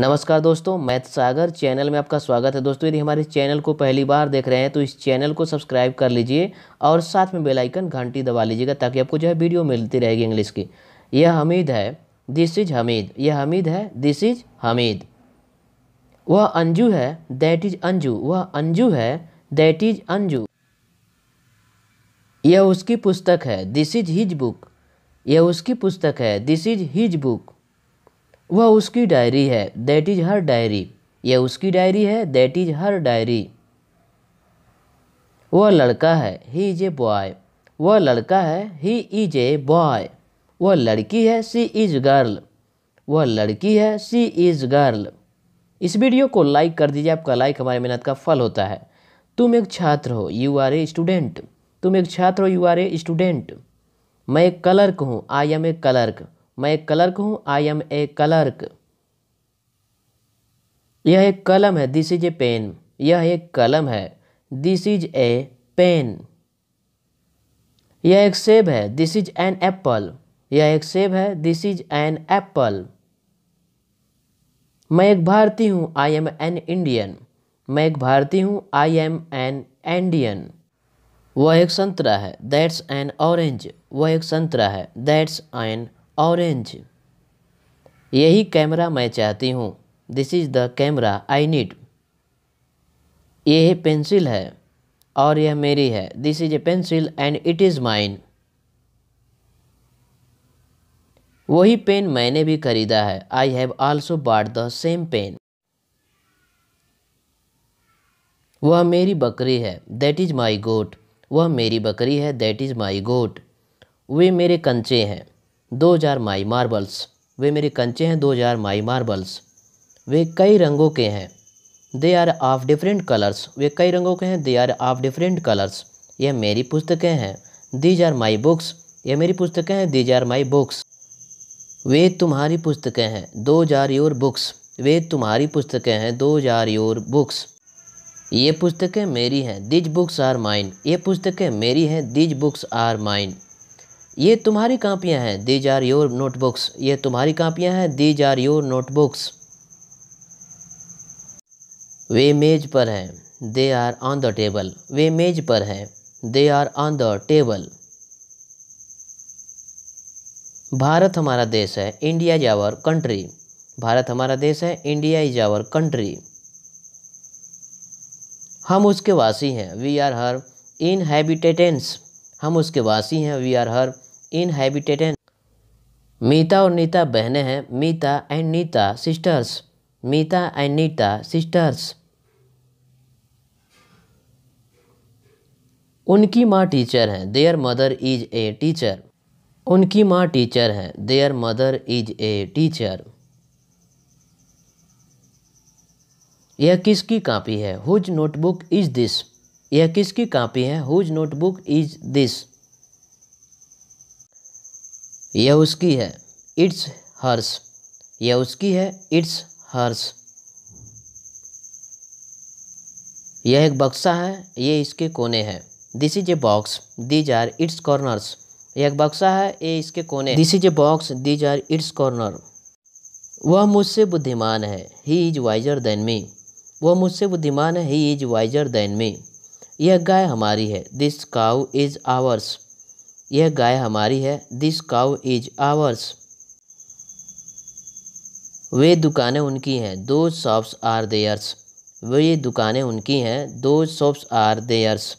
नमस्कार दोस्तों मैथ तो सागर चैनल में आपका स्वागत है दोस्तों यदि हमारे चैनल को पहली बार देख रहे हैं तो इस चैनल को सब्सक्राइब कर लीजिए और साथ में बेल आइकन घंटी दबा लीजिएगा ताकि आपको जो है वीडियो मिलती रहेगी इंग्लिश की यह हमीद है दिस इज हमीद यह हमीद है दिस इज हमीद वह अंजू है दैट इज अंजू वह अंजू है दैट इज अंजू यह उसकी पुस्तक है दिस इज हिज बुक यह उसकी पुस्तक है दिस इज हिज बुक वह उसकी डायरी है दैट इज़ हर डायरी यह उसकी डायरी है दैट इज़ हर डायरी वह लड़का है ही इज़ ए बॉय वह लड़का है ही इज ए बॉय वह लड़की है सी इज़ गर्ल वह लड़की है सी इज़ गर्ल इस वीडियो को लाइक कर दीजिए आपका लाइक हमारी मेहनत का फल होता है तुम एक छात्र हो यू आर ए स्टूडेंट तुम एक छात्र हो यू आर ए स्टूडेंट मैं एक क्लर्क हूँ आई एम ए क्लर्क मैं एक क्लर्क हूँ आई एम ए क्लर्क यह एक कलम है दिस इज ए पेन यह एक कलम है दिस इज ए पेन यह एक सेब है दिस इज एन एप्पल यह एक सेब है दिस इज एन एप्पल मैं एक भारतीय हूँ आई एम एन इंडियन मैं एक भारतीय हूँ आई एम एन इंडियन वह एक संतरा है दैट्स एन ऑरेंज वह एक संतरा है दैट्स एन ऑरेंज यही कैमरा मैं चाहती हूँ this is the camera I need यह पेंसिल है और यह मेरी है this is a pencil and it is mine वही पेन मैंने भी खरीदा है I have also bought the same pen वह मेरी बकरी है दैट इज़ माई गोट वह मेरी बकरी है दैट इज़ माई गोट वे मेरे कंचे हैं दो हज़ार माई मार्बल्स वे मेरे कंचे हैं दो हज़ार माई मार्बल्स वे कई रंगों के हैं they are of different colours वे कई रंगों के हैं they are of different colours यह मेरी पुस्तकें हैं दीज आर माई बुक्स यह मेरी पुस्तकें हैं दीज आर माई बुक्स वे तुम्हारी पुस्तकें हैं दो हजार योर बुक्स वे तुम्हारी पुस्तकें हैं दो हजार योर बुक्स ये पुस्तकें मेरी हैं दिज बुक्स आर माइन ये पुस्तकें मेरी हैं दिज बुक्स आर माइन ये तुम्हारी कापियाँ हैं दीज आर योर नोटबुक्स ये तुम्हारी कापियाँ हैं दीज आर योर नोटबुक्स वे मेज पर हैं they are on the table वे मेज पर हैं they are on the table Bharat हमारा देश है India is our country Bharat हमारा देश है इंडिया इज आवर कंट्री हम उसके वासी हैं वी आर हर इन हैबिटेटेंस हम उसके वासी हैं we are her inhabited. Meeta और नीता बहने हैं Meeta and Neeta sisters Meeta and Neeta sisters उनकी माँ टीचर हैं their mother is a teacher उनकी माँ टीचर हैं their mother is a teacher यह किसकी कापी है हुज नोटबुक इज दिस यह किसकी कापी है हुज नोटबुक इज दिस यह उसकी है इट्स हर्स यह उसकी है इट्स हर्स यह एक बक्सा है ये इसके कोने हैं this is a box these are its corners यह एक बक्सा है ये इसके कोने this is a box these are its corner वह मुझसे बुद्धिमान है he is wiser than me वह मुझसे बुद्धिमान है he is wiser than me यह गाय हमारी है दिस काउ इज आवर्स यह गाय हमारी है दिस काउ इज आवर्स वे दुकानें उनकी हैं दो शॉप्स आर देयर्स वे दुकानें उनकी हैं दो शॉप्स आर देयर्स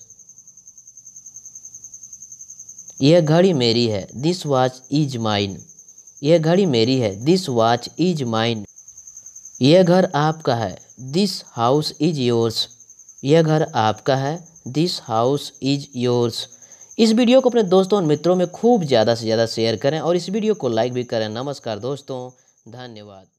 यह घड़ी मेरी है दिस वॉच इज माइन यह घड़ी मेरी है दिस वॉच इज माइन यह घर आपका है दिस हाउस इज योर्स यह घर आपका है दिस हाउस इज योर्स इस वीडियो को अपने दोस्तों और मित्रों में खूब ज़्यादा से ज़्यादा शेयर करें और इस वीडियो को लाइक भी करें नमस्कार दोस्तों धन्यवाद